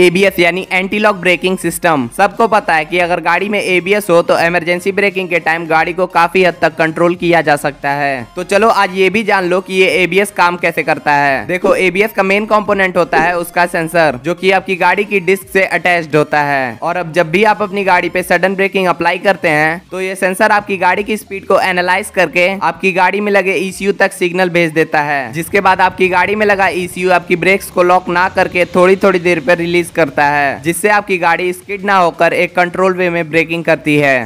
ABS यानी anti lock braking system सबको पता है कि अगर गाड़ी में एबीएस हो तो इमरजेंसी ब्रेकिंग के टाइम गाड़ी को काफी हद तक कंट्रोल किया जा सकता है तो चलो आज ये भी जान लो कि ये एबीएस काम कैसे करता है देखो एबीएस का मेन कंपोनेंट होता है उसका सेंसर जो कि आपकी गाड़ी की डिस्क से अटैच्ड होता है और अब जब भी आप अपनी गाड़ी पे सडन ब्रेकिंग अप्लाई करते हैं तो ये सेंसर आपकी गाड़ी की स्पीड को एनालाइज करके आपकी गाड़ी में लगे ईसीयू e तक सिग्नल भेज देता है जिसके बाद आपकी गाड़ी में लगा ईसीयू e आपकी ब्रेक्स को लॉक ना करके थोड़ी थोड़ी देर पर रिलीज करता है जिससे आपकी गाड़ी स्किड ना होकर एक कंट्रोल वे में ब्रेकिंग करती है